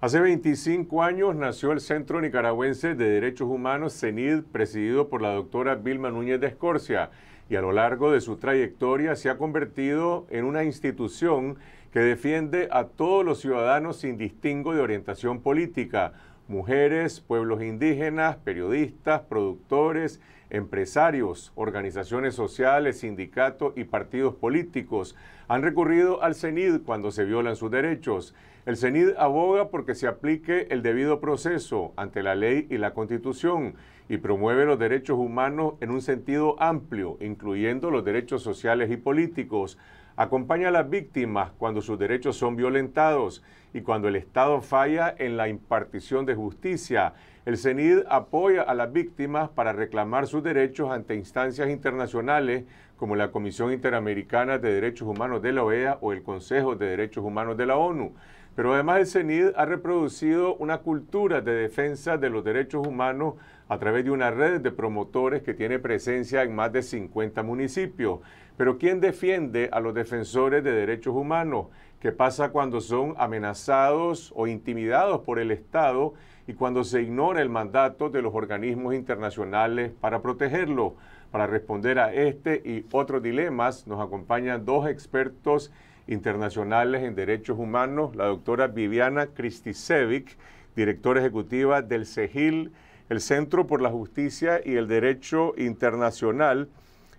Hace 25 años nació el Centro Nicaragüense de Derechos Humanos, CENID, presidido por la doctora Vilma Núñez de Escorcia, y a lo largo de su trayectoria se ha convertido en una institución que defiende a todos los ciudadanos sin distingo de orientación política, mujeres, pueblos indígenas, periodistas, productores, Empresarios, organizaciones sociales, sindicatos y partidos políticos han recurrido al CENID cuando se violan sus derechos. El CENID aboga porque se aplique el debido proceso ante la ley y la constitución y promueve los derechos humanos en un sentido amplio, incluyendo los derechos sociales y políticos. Acompaña a las víctimas cuando sus derechos son violentados y cuando el Estado falla en la impartición de justicia el CENID apoya a las víctimas para reclamar sus derechos ante instancias internacionales como la Comisión Interamericana de Derechos Humanos de la OEA o el Consejo de Derechos Humanos de la ONU. Pero además el CENID ha reproducido una cultura de defensa de los derechos humanos a través de una red de promotores que tiene presencia en más de 50 municipios. Pero ¿quién defiende a los defensores de derechos humanos? ¿Qué pasa cuando son amenazados o intimidados por el Estado? y cuando se ignora el mandato de los organismos internacionales para protegerlo. Para responder a este y otros dilemas nos acompañan dos expertos internacionales en derechos humanos, la doctora Viviana Kristisevic, directora ejecutiva del CEGIL, el Centro por la Justicia y el Derecho Internacional,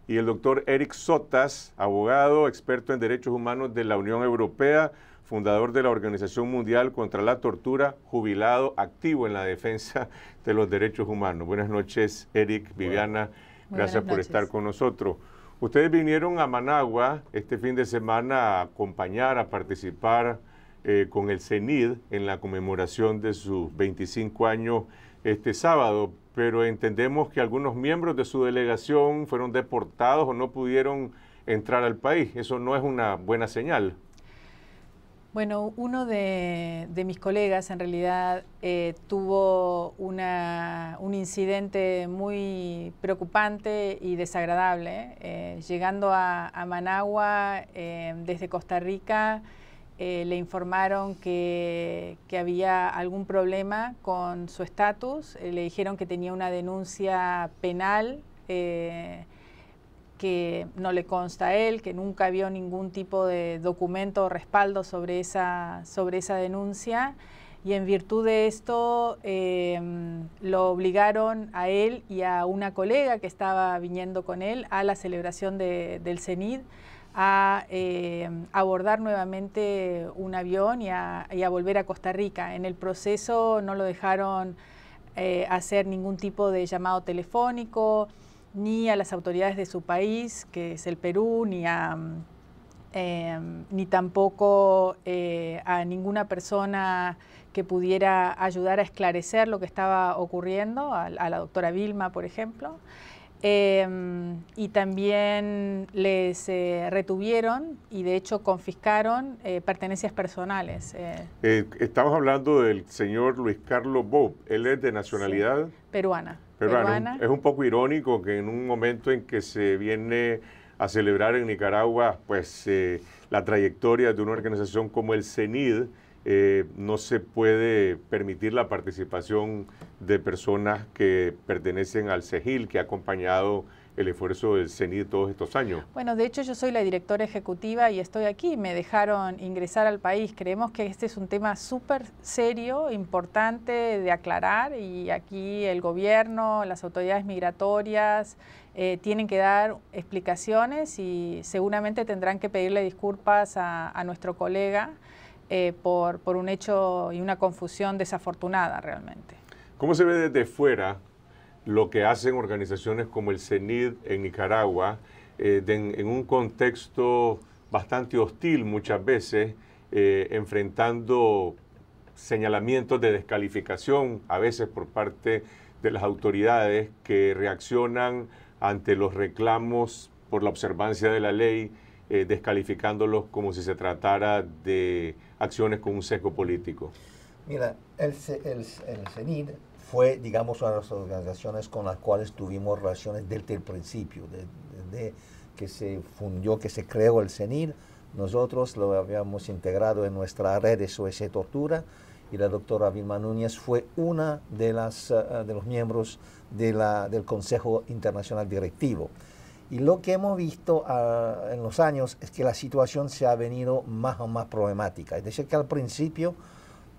y el doctor Eric Sotas, abogado, experto en derechos humanos de la Unión Europea fundador de la Organización Mundial contra la Tortura, jubilado activo en la defensa de los derechos humanos. Buenas noches, Eric, Viviana, gracias por estar con nosotros. Ustedes vinieron a Managua este fin de semana a acompañar, a participar eh, con el CENID en la conmemoración de sus 25 años este sábado, pero entendemos que algunos miembros de su delegación fueron deportados o no pudieron entrar al país. Eso no es una buena señal. Bueno, uno de, mis colegas en realidad eh, tuvo un incidente muy preocupante y desagradable. Eh, llegando a, Managua eh, desde Costa Rica, le informaron que, había algún problema con su estatus, le dijeron que tenía una denuncia penal que no le consta a él, que nunca vio ningún tipo de documento o respaldo sobre esa, sobre esa denuncia. Y en virtud de esto em, lo obligaron a él y a una colega que estaba viniendo con él a la celebración del CENID a em, abordar nuevamente un avión y a, volver a Costa Rica. En el proceso no lo dejaron eh, hacer ningún tipo de llamado telefónico, ni a las autoridades de su país, que es el Perú, ni mm, em, ni tampoco eh, a ninguna persona que pudiera ayudar a esclarecer lo que estaba ocurriendo, a, la doctora Vilma, por ejemplo. Em, y también les eh, retuvieron y de hecho confiscaron eh, pertenencias personales. estamos hablando del señor Luis Carlos Bob, él es de nacionalidad peruana. Es un, poco irónico que en un momento en que se viene a celebrar en Nicaragua pues eh, la trayectoria de una organización como el CENID, eh, no se puede permitir la participación de personas que pertenecen al CEGIL, que ha acompañado el esfuerzo del CENI de todos estos años. Bueno, de hecho yo soy la directora ejecutiva y estoy aquí, me dejaron ingresar al país. Creemos que este es un tema súper serio, importante de aclarar y aquí el gobierno, las autoridades migratorias eh, tienen que dar explicaciones y seguramente tendrán que pedirle disculpas a, nuestro colega. Eh, por un hecho y una confusión desafortunada realmente. ¿Cómo se ve desde fuera lo que hacen organizaciones como el CENID en Nicaragua, eh, en un contexto bastante hostil muchas veces, eh, enfrentando señalamientos de descalificación, a veces por parte de las autoridades que reaccionan ante los reclamos por la observancia de la ley, eh, descalificándolos como si se tratara de acciones con un sesgo político. Mira, el, el, el CENID fue, digamos, una de las organizaciones con las cuales tuvimos relaciones desde el principio, desde que se fundió, que se creó el CENIR. Nosotros lo habíamos integrado en nuestra red de SOS Tortura y la doctora Vilma Núñez fue una de, las, eh, de los miembros de la, del Consejo Internacional Directivo. Y lo que hemos visto ah, en los años es que la situación se ha venido más o más problemática. Es decir, que al principio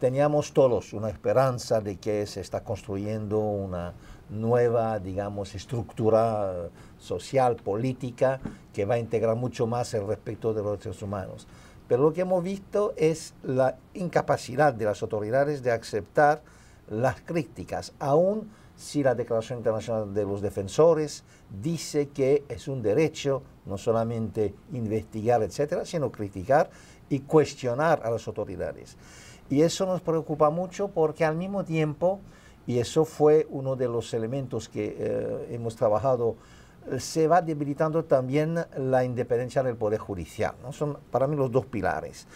teníamos todos una esperanza de que se está construyendo una nueva, digamos, estructura social, política, que va a integrar mucho más el respeto de los derechos humanos. Pero lo que hemos visto es la incapacidad de las autoridades de aceptar las críticas, aun si la Declaración Internacional de los Defensores dice que es un derecho no solamente investigar, etcétera, sino criticar y cuestionar a las autoridades. Y eso nos preocupa mucho porque al mismo tiempo, y eso fue uno de los elementos que eh, hemos trabajado, se va debilitando también la independencia del Poder Judicial. ¿no? Son para mí los dos pilares.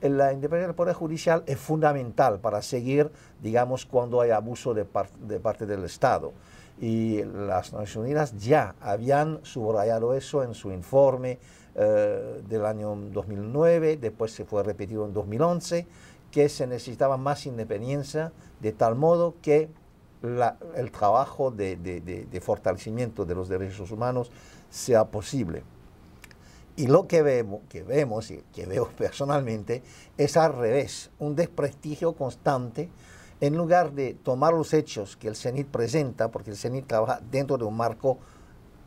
La independencia del Poder Judicial es fundamental para seguir, digamos, cuando hay abuso de, parte del Estado y las Naciones Unidas ya habían subrayado eso en su informe eh, del año 2009, después se fue repetido en 2011 que se necesitaba más independencia, de tal modo que el trabajo de, fortalecimiento de los derechos humanos sea posible. Y lo que vemos, que vemos y que veo personalmente es al revés, un desprestigio constante en lugar de tomar los hechos que el CENIT presenta, porque el CENIT trabaja dentro de un marco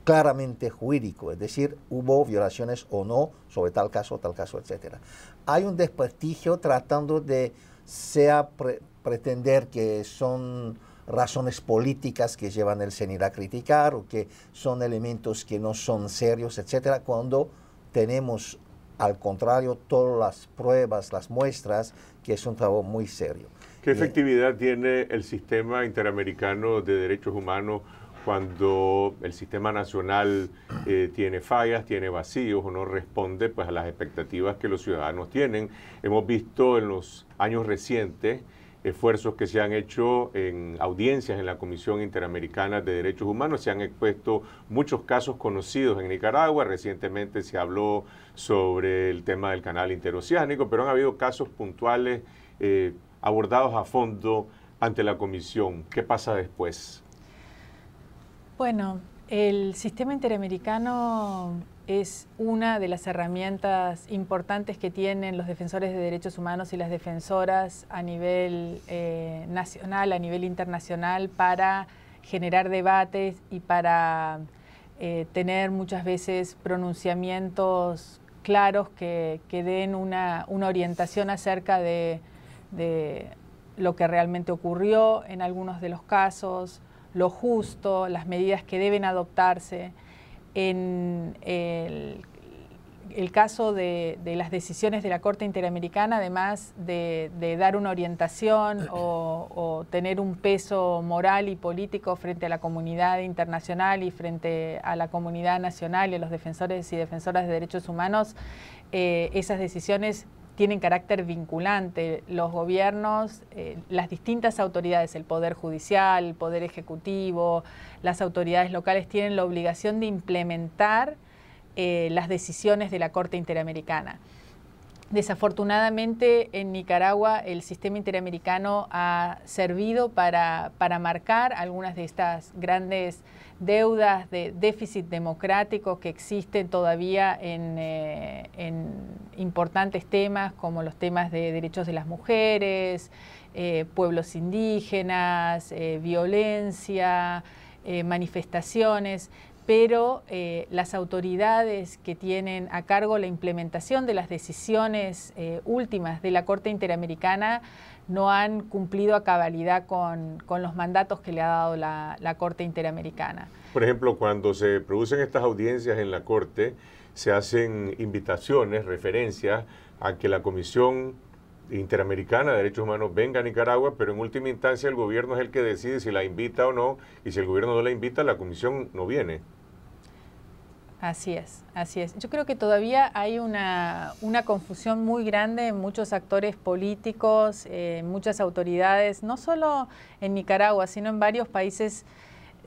claramente jurídico, es decir, hubo violaciones o no sobre tal caso, tal caso, etc. Hay un desprestigio tratando de sea pretender que son razones políticas que llevan el CENIR a criticar o que son elementos que no son serios, etcétera, cuando tenemos al contrario todas las pruebas, las muestras, que es un trabajo muy serio. ¿Qué efectividad tiene el sistema interamericano de derechos humanos cuando el sistema nacional eh, tiene fallas, tiene vacíos o no responde pues, a las expectativas que los ciudadanos tienen. Hemos visto en los años recientes esfuerzos que se han hecho en audiencias en la Comisión Interamericana de Derechos Humanos. Se han expuesto muchos casos conocidos en Nicaragua. Recientemente se habló sobre el tema del canal interoceánico, pero han habido casos puntuales eh, abordados a fondo ante la Comisión. ¿Qué pasa después? Bueno, el sistema interamericano es una de las herramientas importantes que tienen los defensores de derechos humanos y las defensoras a nivel eh, nacional, a nivel internacional, para generar debates y para eh, tener muchas veces pronunciamientos claros que, den una, orientación acerca de lo que realmente ocurrió en algunos de los casos, lo justo, las medidas que deben adoptarse. En el, caso de, las decisiones de la Corte Interamericana, además de, dar una orientación o, tener un peso moral y político frente a la comunidad internacional y frente a la comunidad nacional y a los defensores y defensoras de derechos humanos, eh, esas decisiones tienen carácter vinculante. Los gobiernos, eh, las distintas autoridades, el Poder Judicial, el Poder Ejecutivo, las autoridades locales tienen la obligación de implementar eh, las decisiones de la Corte Interamericana. Desafortunadamente en Nicaragua el sistema interamericano ha servido para, marcar algunas de estas grandes deudas de déficit democrático que existen todavía en, eh, importantes temas como los temas de derechos de las mujeres, eh, pueblos indígenas, eh, violencia, manifestaciones pero eh, las autoridades que tienen a cargo la implementación de las decisiones eh, últimas de la Corte Interamericana no han cumplido a cabalidad con, los mandatos que le ha dado la, Corte Interamericana. Por ejemplo, cuando se producen estas audiencias en la Corte, se hacen invitaciones, referencias a que la Comisión Interamericana de Derechos Humanos venga a Nicaragua, pero en última instancia el gobierno es el que decide si la invita o no, y si el gobierno no la invita, la comisión no viene. Así es, así es. Yo creo que todavía hay una, confusión muy grande en muchos actores políticos, eh, muchas autoridades, no solo en Nicaragua, sino en varios países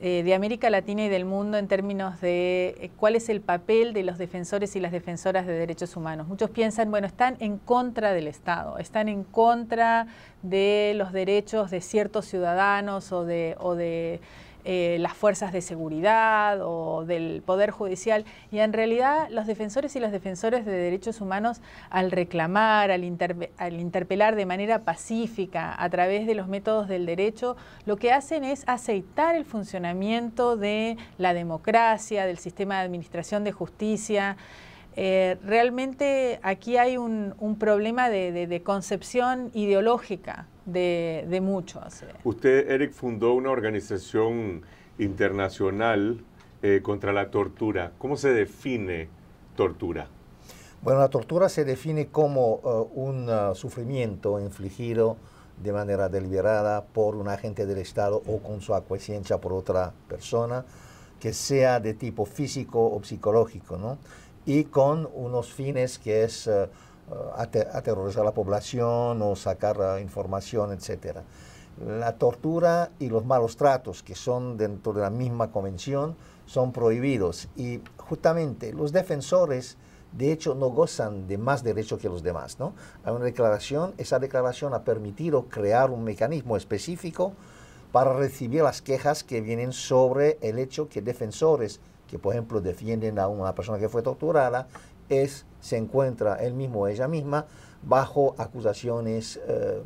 eh, de América Latina y del mundo en términos de eh, cuál es el papel de los defensores y las defensoras de derechos humanos. Muchos piensan, bueno, están en contra del Estado, están en contra de los derechos de ciertos ciudadanos o de... O de eh, las fuerzas de seguridad o del Poder Judicial. Y en realidad los defensores y las defensores de derechos humanos al reclamar, al, interpelar de manera pacífica a través de los métodos del derecho, lo que hacen es aceitar el funcionamiento de la democracia, del sistema de administración de justicia. Eh, realmente aquí hay un, problema de concepción ideológica de, de mucho. Usted, Eric, fundó una organización internacional eh, contra la tortura. ¿Cómo se define tortura? Bueno, la tortura se define como eh, un eh, sufrimiento infligido de manera deliberada por un agente del Estado o con su acuciencia por otra persona, que sea de tipo físico o psicológico, ¿no? Y con unos fines que es... Eh, aterrorizar a la población o sacar eh, información, etcétera. La tortura y los malos tratos, que son dentro de la misma convención, son prohibidos. Y justamente los defensores, de hecho, no gozan de más derechos que los demás. ¿no? Hay una declaración, esa declaración ha permitido crear un mecanismo específico para recibir las quejas que vienen sobre el hecho que defensores que, por ejemplo, defienden a una persona que fue torturada, es se encuentra él mismo o ella misma bajo acusaciones eh,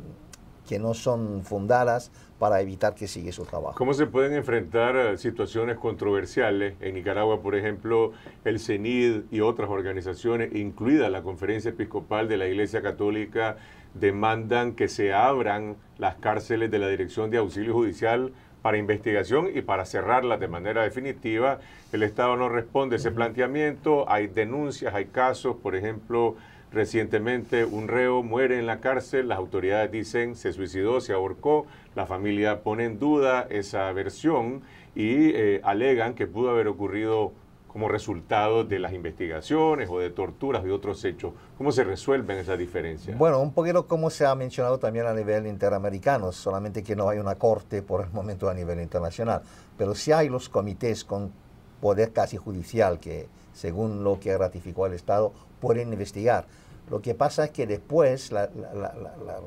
que no son fundadas para evitar que siga su trabajo. ¿Cómo se pueden enfrentar eh, situaciones controversiales? En Nicaragua, por ejemplo, el CENID y otras organizaciones, incluida la Conferencia Episcopal de la Iglesia Católica, demandan que se abran las cárceles de la Dirección de Auxilio Judicial para investigación y para cerrarlas de manera definitiva. El Estado no responde a ese planteamiento, hay denuncias, hay casos, por ejemplo, recientemente un reo muere en la cárcel, las autoridades dicen se suicidó, se ahorcó, la familia pone en duda esa versión y eh, alegan que pudo haber ocurrido como resultado de las investigaciones o de torturas de otros hechos. ¿Cómo se resuelven esas diferencias? Bueno, un poquito como se ha mencionado también a nivel interamericano, solamente que no hay una corte por el momento a nivel internacional, pero sí hay los comités con poder casi judicial que, según lo que ratificó el Estado, pueden investigar. Lo que pasa es que después la,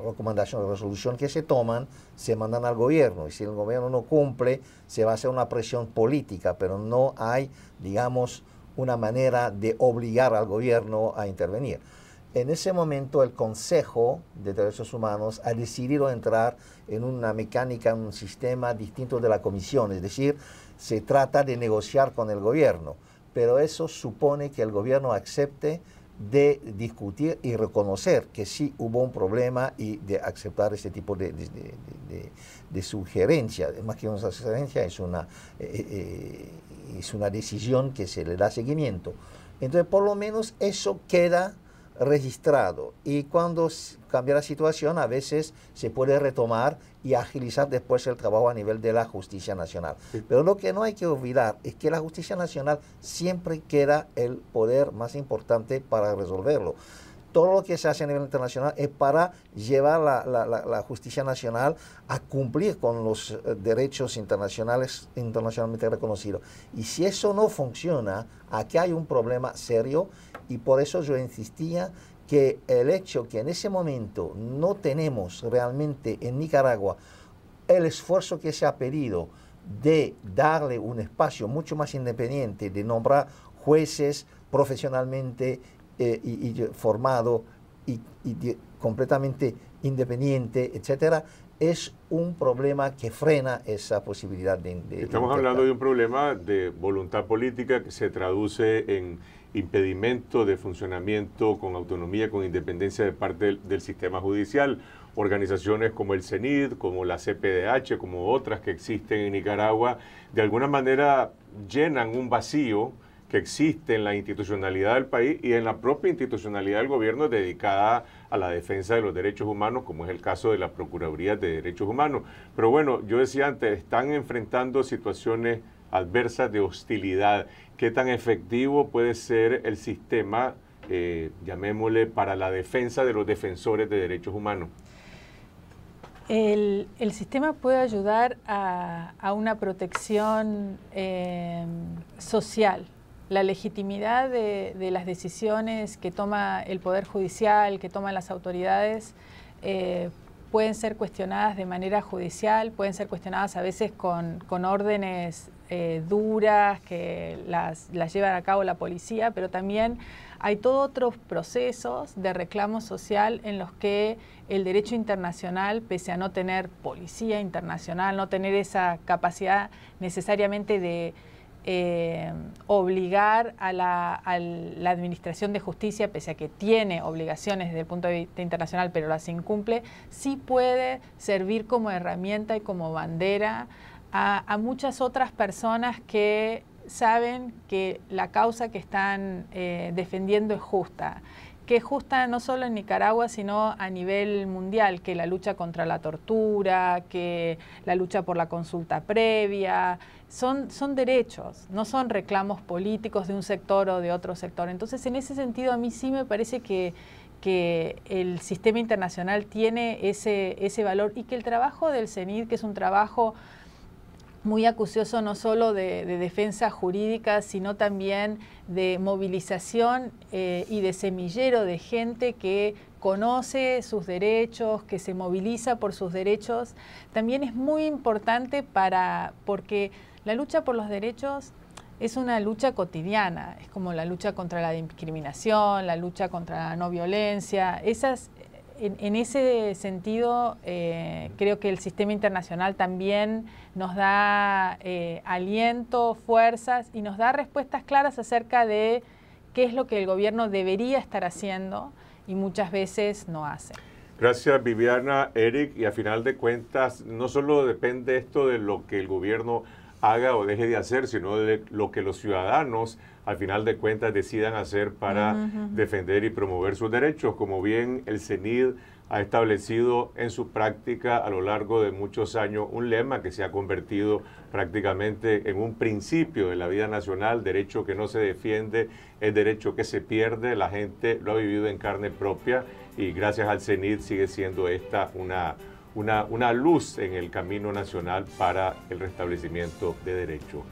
recomendación, la resolución que se toman, se mandan al gobierno. Y si el gobierno no cumple, se va a hacer una presión política, pero no hay, digamos, una manera de obligar al gobierno a intervenir. En ese momento el Consejo de Derechos Humanos ha decidido entrar en una mecánica, en un sistema distinto de la Comisión, es decir, se trata de negociar con el gobierno, pero eso supone que el gobierno acepte de discutir y reconocer que sí hubo un problema y de aceptar ese tipo de, de, de, sugerencia. Más que una sugerencia, es una, eh, eh, es una decisión que se le da seguimiento. Entonces, por lo menos eso queda registrado y cuando cambia la situación a veces se puede retomar y agilizar después el trabajo a nivel de la justicia nacional. Pero lo que no hay que olvidar es que la justicia nacional siempre queda el poder más importante para resolverlo. Todo lo que se hace a nivel internacional es para llevar la, la, justicia nacional a cumplir con los eh, derechos internacionales internacionalmente reconocidos. Y si eso no funciona, aquí hay un problema serio y por eso yo insistía que el hecho que en ese momento no tenemos realmente en Nicaragua el esfuerzo que se ha pedido de darle un espacio mucho más independiente, de nombrar jueces profesionalmente eh, y, formado y, completamente independiente, etcétera, es un problema que frena esa posibilidad de... Estamos hablando de un problema de voluntad política que se traduce en impedimento de funcionamiento con autonomía, con independencia de parte del, sistema judicial. Organizaciones como el CENID, como la CPDH, como otras que existen en Nicaragua, de alguna manera llenan un vacío que existe en la institucionalidad del país y en la propia institucionalidad del gobierno dedicada a la defensa de los derechos humanos, como es el caso de la Procuraduría de Derechos Humanos. Pero bueno, yo decía antes, están enfrentando situaciones adversas de hostilidad qué tan efectivo puede ser el sistema, eh, llamémosle, para la defensa de los defensores de derechos humanos. El, sistema puede ayudar a, una protección eh, social, la legitimidad de, las decisiones que toma el Poder Judicial, que toman las autoridades. Eh, pueden ser cuestionadas de manera judicial, pueden ser cuestionadas a veces con, con órdenes eh, duras que las, llevan a cabo la policía, pero también hay todos otros procesos de reclamo social en los que el derecho internacional, pese a no tener policía internacional, no tener esa capacidad necesariamente de eh, obligar a la, a la, Administración de Justicia, pese a que tiene obligaciones desde el punto de vista internacional, pero las incumple, sí puede servir como herramienta y como bandera a, muchas otras personas que saben que la causa que están eh, defendiendo es justa, que es justa no solo en Nicaragua, sino a nivel mundial, que la lucha contra la tortura, que la lucha por la consulta previa, son, derechos, no son reclamos políticos de un sector o de otro sector. Entonces, en ese sentido, a mí sí me parece que, el sistema internacional tiene ese, ese valor y que el trabajo del CENID, que es un trabajo muy acucioso no solo de, defensa jurídica, sino también de movilización eh, y de semillero de gente que conoce sus derechos, que se moviliza por sus derechos. También es muy importante para, porque la lucha por los derechos es una lucha cotidiana, es como la lucha contra la discriminación, la lucha contra la no violencia, esas, en, ese sentido, eh, creo que el sistema internacional también nos da eh, aliento, fuerzas y nos da respuestas claras acerca de qué es lo que el gobierno debería estar haciendo y muchas veces no hace. Gracias Viviana, Eric, y a final de cuentas no solo depende esto de lo que el gobierno haga o deje de hacer, sino de lo que los ciudadanos al final de cuentas decidan hacer para defender y promover sus derechos, como bien el CENID ha establecido en su práctica a lo largo de muchos años un lema que se ha convertido prácticamente en un principio de la vida nacional, derecho que no se defiende es derecho que se pierde, la gente lo ha vivido en carne propia y gracias al CENID sigue siendo esta una una, luz en el camino nacional para el restablecimiento de derechos.